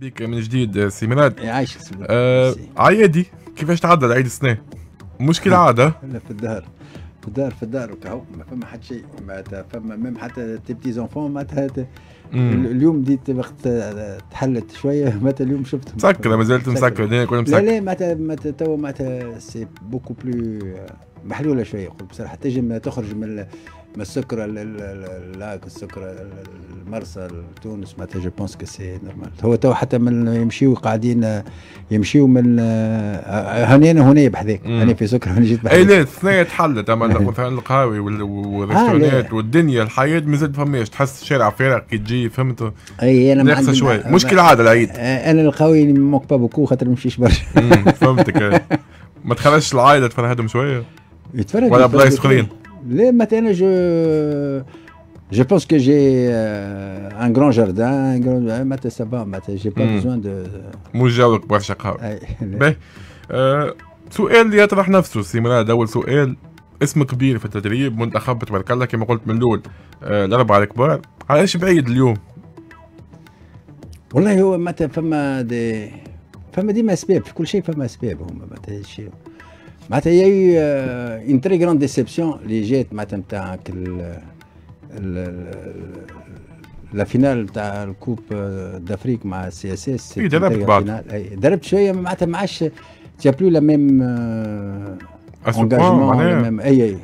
بيك من جديد آه، سي ميلاد إيه، عايش سي آه عيادي كيفاش تعدى عيد السنه مشكله عاده في الدهر في الدار في الدار وكاو ما فما حد شيء معناتها فما ميم حتى تي بتي زونفون معناتها اليوم ديت وقت آه، تحلت شويه معناتها اليوم شفت مسكره مازالت مسكره الدنيا كلها مسكره لا لا معناتها تو معناتها سي بوكو بلو محلولة شوية بصراحة تجم تخرج من من السكر اللاك السكر المرسى تونس ما جو بونس كو سي نورمال هو تو حتى من يمشيو قاعدين يمشيو من هني انا هنا بحذاك انا في سكر هنا جيت بحذاك اي لا الثنايا تحلت اما مثلا القهاوي والريستورانات آه، والدنيا الحياه مازالت فماش تحس شارع فارق كي تجي فهمت اي انا ما شوي مشكل عاد العيد آه، انا القهاوي موك با بوكو خاطر ما نمشيش برشا فهمتك ما تخرجش العائله تفرهدهم شويه يتفرج ولا بلايص اخرين لا مثلا جو جو بونس كو جي ان غران جاردان jardin, un ما jardin, ça va, j'ai pas مم. Hmm. besoin de برشا قهوة. باهي سؤال اللي يطرح نفسه سي مراد اول سؤال اسم كبير في التدريب منتخب تبارك الله كما قلت من الاول آه الاربعه الكبار ايش بعيد اليوم؟ والله هو متى فما دي فما ديما اسباب في كل شيء فما اسباب هما متى الشيء Bah, il y a eu euh, une très grande déception. Les jets, la finale de la Coupe euh, d'Afrique, ma CSS, une finale. Euh, il a plus le même engagement. Et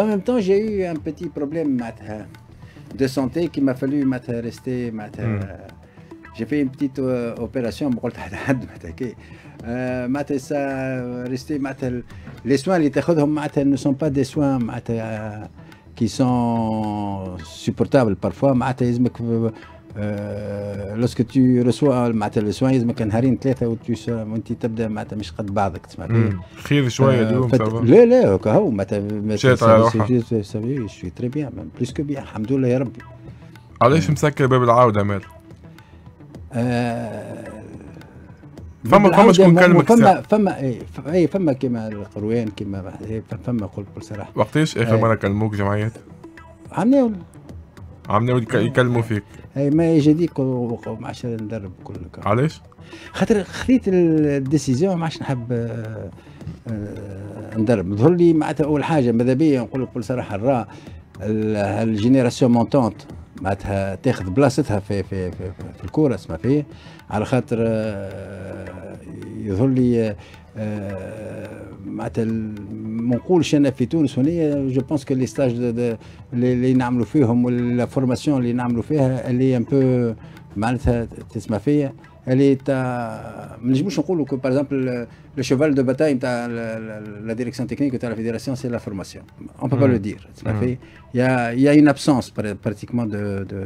en même temps, j'ai eu un petit problème de santé qui m'a fallu rester. Hmm. j'ai fait une petite opération قلت حد ما تحكي معناتها ريستي معناتها لي سوان اللي تاخذهم معناتها ne sont pas des soins معناتها qui sont supportables parfois معناتها يلزمك لوسك تو رسوا معناتها لو سوان يلزمك نهارين ثلاثه وانت تبدا معناتها مش قد بعضك تسمع خير شويه اليوم لا لا هكا هو معناتها مشيت على روحك سوي تري بيان بلوس كو بيان الحمد لله يا ربي علاش مسكر باب العوده مال آه، فما فما شكون كلمه فما فما اي إيه، فما كيما القروان كيما إيه، فما قول بكل صراحه وقتاش اخر آه. مره كلموك جمعيات؟ عم ناول عم ناول آه. يكلموا فيك اي ما يجديك وما عادش ندرب كل علاش؟ خاطر خذيت الديسيزيون ما عادش نحب ندرب ظهر لي معناتها اول حاجه ماذا بيا نقول لك بكل صراحه الرا الجينيراسيون مونتونت معناتها تاخذ بلاصتها في في في, في الكوره اسمها فيه على خاطر آه، يظهر لي آه، معناتها ما نقولش انا في تونس هنا جو بونس كو لي ستاج اللي نعملوا فيهم ولا فورماسيون اللي نعملوا فيها اللي ان بو معناتها تسمى فيا elle est à que par exemple le cheval de bataille la, la, direction technique de la fédération c'est la formation on peut pas le hmm. dire hmm. il y a une absence pratiquement de, de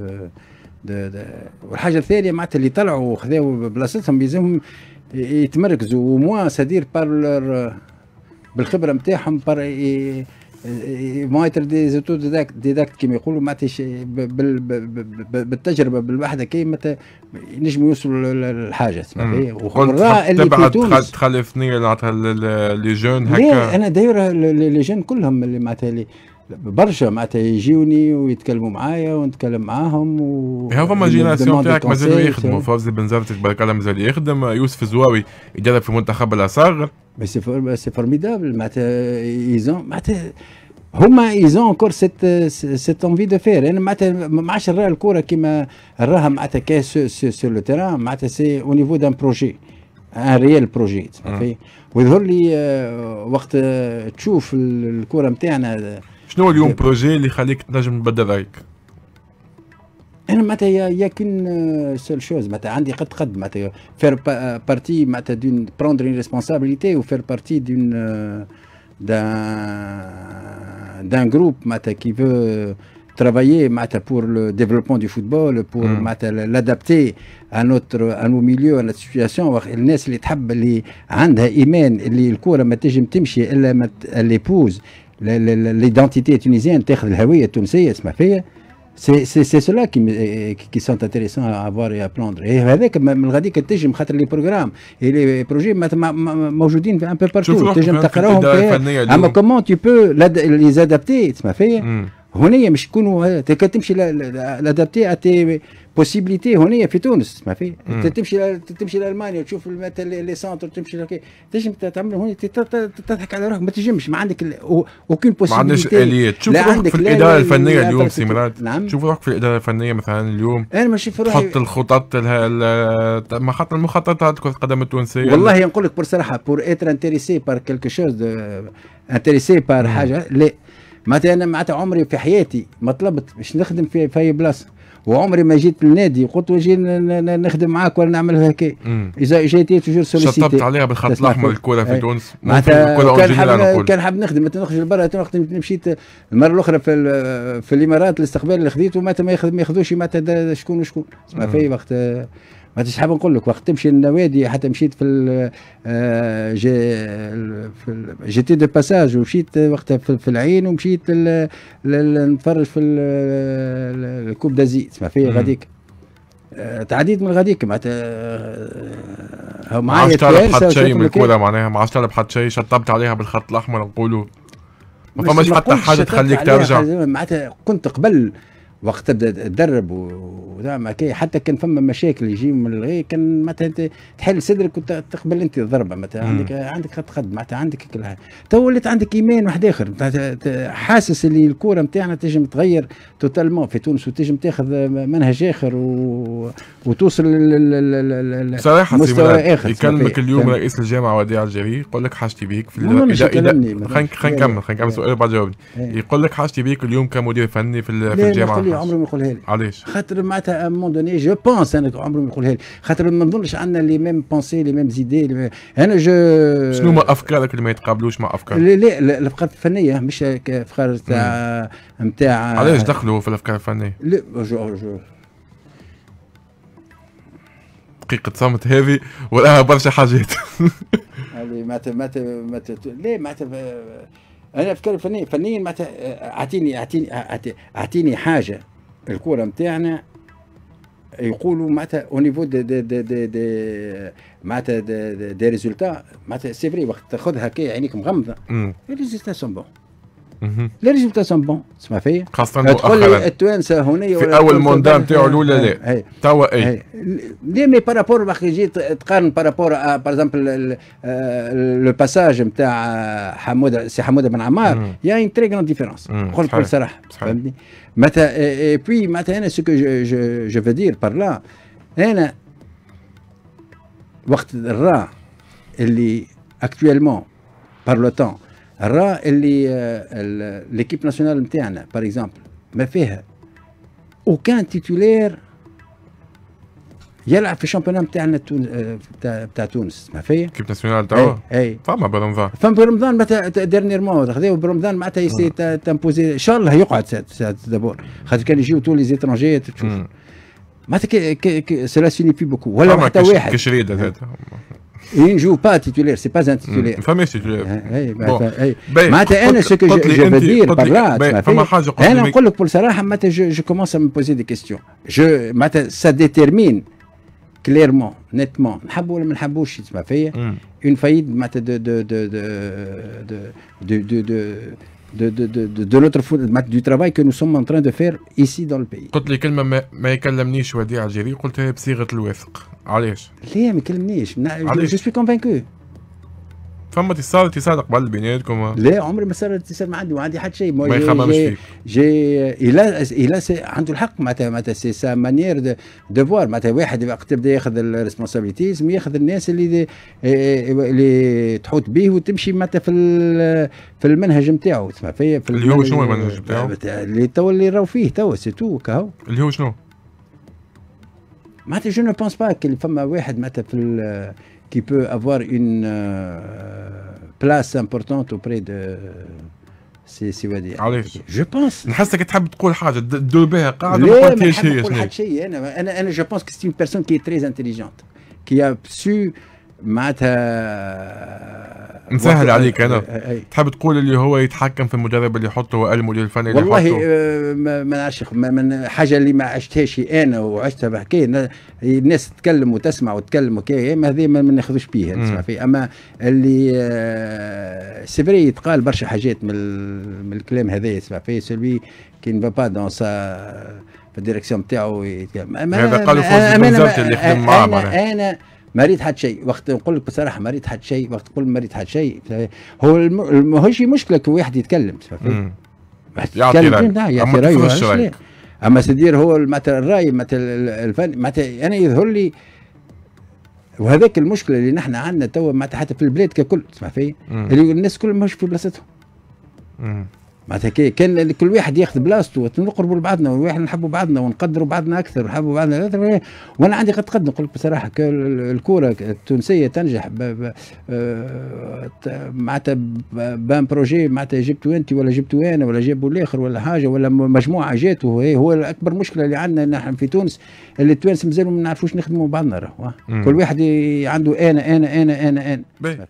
de, de... مايتر دي زيتو ديداكت, ديداكت كيما يقولوا معناتها بالتجربه بالوحده متى ينجموا يوصلوا للحاجه فهمت وخبراء اللي في تونس تخلف نيه لي جون هكا انا دايره لي جون كلهم اللي معناتها برشا معناتها يجوني ويتكلموا معايا ونتكلم معاهم و فما جيناسيون تاعك مازالوا يخدموا فوزي بن زرتك بارك الله مازال يخدم يوسف الزواوي يدرب في منتخب الاصغر سي سي فورميدابل معناتها ايزون معناتها هما ايزون كور سيت سيت انفي دو فير انا معناتها ما عادش نرى الكوره كيما نراها معناتها كي سو لو تيران معناتها سي او نيفو دان بروجي ان ريال بروجي ويظهر لي آه، وقت تشوف الكوره نتاعنا شنو اليوم بروجي اللي خليك تنجم تبدل رايك؟ انا معناتها يا شوز معناتها عندي قد قد prendre une responsabilité ou d'un d'un groupe matin qui veut travailler matin pour le développement du football pour hmm. l'adapter à notre à nos milieux à notre situation اللي تحب اللي عندها l'identité tunisienne, c'est cela qui, qui sont intéressants à voir et à apprendre. Et avec, malgré je que les programmes et les projets, aujourd'hui, on un peu partout. Ah, comment tu peux les adapter, c'est ma fille. Tu هنا peux يكونوا à à tes... بوسيبيليتي هنا في تونس ما في تمشي تمشي لالمانيا وتشوف مثلا لي سونتر تمشي تنجم تعمل هنا تضحك على روحك ما تنجمش ما عندك اوكين بوسيبيليتي ما عندكش اليات تشوف روحك في الاداره الفنيه اليوم سي مراد نعم تشوف روحك في الاداره الفنيه مثلا اليوم انا ما نشوف روحي تحط الخطط ما حط المخططات كره القدم التونسيه والله نقول لك بصراحه بور اتر انتريسي بار كيلكو شوز انتريسي بار حاجه لا معناتها انا معناتها عمري في حياتي ما طلبت باش نخدم في في بلاصه وعمري ما جيت للنادي قلت نجي نخدم معاك ولا نعمل هكا اذا جيتي توجور سوليسيتي شطبت عليها بالخط الاحمر الكوره في تونس كان حاب كان حاب نخدم معناتها نخرج لبرا مشيت المره الاخرى في في الامارات الاستقبال اللي خديته معناتها ما ياخذوش معناتها شكون وشكون في وقت ما حاب نقول لك وقت تمشي للنوادي حتى مشيت في آه، جي في جيتي دو باساج ومشيت وقتها في العين ومشيت نتفرج في الكوب دازي تسمع في غاديك آه، تعديت من غاديك معناتها آه، ما عادش تعرف حد شيء من الكوره معناها ما عادش تعرف حد شيء شطبت عليها بالخط الاحمر نقولوا ما فماش حتى حاجه تخليك ترجع معناتها كنت قبل وقت تبدا تدرب وزعما كي حتى كان فما مشاكل يجي من الغي كان معناتها تحل صدرك وتقبل انت الضربه معناتها عندك عندك خط خد معناتها عندك كل حاجه تو ولات عندك ايمان واحد اخر حاسس اللي الكوره نتاعنا تنجم تغير توتالمون في تونس وتنجم تاخذ منهج اخر و... وتوصل لل... صراحه مستوى اخر يكلمك اليوم رئيس الجامعه وديع الجري يقول لك حاجتي بيك في خلينا نكمل خلينا نكمل سؤال بعد جاوبني إيه. يقول لك حاجتي بيك اليوم كمدير فني في الجامعه لي عمره ما يقولها لي علاش خاطر معناتها مون دوني جو بونس انا عمره ما يقولها لي خاطر ما نظنش عندنا لي ميم بونسي لي ميم زيدي انا جو شنو ما افكارك اللي ما يتقابلوش مع افكار لا لا الافكار الفنيه مش افكار تاع نتاع علاش دخلوا في الافكار الفنيه لا جو جو دقيقة صمت هذه وراها برشا حاجات هذه معناتها معناتها معناتها لا معناتها انا افكار فنيا فنيا معناتها اعطيني اعطيني اعطيني حاجه الكوره نتاعنا يقولوا معناتها او نيفو دي دي دي دي دي معناتها دي, ريزولتا معناتها سي فري وقت تاخذها كي عينيك مغمضه لي ريزولتا سون بون ليش جبتها بون اسمع فيا خاصه تقول لي التوانسه هوني في اول موندان نتاعو الاولى لا توا إيه؟ اي ليه مي بارابور باخي جيت تقارن بارابور باغ اكزومبل لو باساج نتاع حمود سي حمود بن عمار يا إن تري كرون ديفيرونس قلت بكل صراحه فهمتني معناتها اي بوي معناتها انا سو كو جو فو دير بار لا انا وقت الرا اللي اكتويلمون بار لو تون را اللي ليكيب ناسيونال نتاعنا باغ اكزومبل ما فيها وكان تيتولير يلعب في الشامبيونات نتاعنا آه، بتاع بتاع تونس ما فيا كيب ناسيونال تاعو اي إيه. فما برمضان فما برمضان معناتها ديرنييرمون خذاو آه. برمضان معناتها تمبوزي ان شاء الله يقعد دابور خاطر كان يجيو تو لي زيترونجي تشوف que que cela signifie beaucoup ah, Il ne joue pas titulaire c'est pas un titulaire ce que je dire par là ben, je commence à me poser des questions je ça détermine clairement nettement mm. une faillite de de de, de, de, de notre du travail que nous sommes en train de faire ici dans le pays. je suis convaincu. فما اتصال اتصال قبل بيناتكم لا عمري ما صار اتصال ما عندي ما عندي حتى شيء ما يخممش فيك جي الى الى عنده الحق معناتها معناتها سي سا مانيير دو فوار معناتها واحد وقت يبدا ياخذ الريسبونسابيلتي لازم ياخذ الناس اللي إيه- إيه- إيه- اللي تحوط به وتمشي معناتها في في المنهج نتاعو تسمع في, في اللي هو شنو المنهج نتاعو؟ اللي تو اللي راهو فيه تو سي تو كهو اللي هو شنو؟ معناتها جو نو بونس با فما واحد معناتها في qui peut avoir une euh, place importante auprès de ces Suédois. Je pense. Je pense que c'est une personne qui est très intelligente, qui a su. معناتها مسهل عليك انا تحب تقول اللي هو يتحكم في المدرب اللي يحطه وقال المدير الفني اللي والله يحطه والله ما نعرفش من حاجه اللي ما عشتهاش انا وعشتها بحكايه الناس تتكلم وتسمع وتتكلم وكذا ما هذه ما ناخذوش بيها نسمع فيه اما اللي آه، سيفري يتقال برشا حاجات من, من الكلام هذا يسمع فيه سلبي كي با دون سا الديريكسيون نتاعو هذا قالوا فوز آه، اللي خدم آه، معاه انا, أنا مريض حد شيء وقت نقول لك بصراحه مريض حد شيء وقت تقول مريض حد شيء هو ماهوش مشكله واحد يتكلم يعطي راي اما تفرضش اما تدير هو مثلا الراي مثلا الفن معناتها انا يظهر لي وهذاك المشكله اللي نحن عندنا توا معناتها حتى في البلاد ككل تسمع في اللي الناس كلهم ماهوش في بلاصتهم معناتها كان كل واحد ياخذ بلاصته نقربوا لبعضنا ونحبوا نحبوا بعضنا ونقدروا بعضنا اكثر ونحبوا بعضنا اكثر وانا عندي قد قد نقول لك بصراحه الكوره التونسيه تنجح آه، معناتها بان بروجي معناتها جبتوا انت ولا جبتوا انا ولا جابوا الاخر ولا حاجه ولا مجموعه جات هو اكبر مشكله اللي عندنا نحن في تونس اللي التوانسه مازالوا ما نعرفوش نخدموا بعضنا كل واحد عنده انا انا انا انا انا, أنا.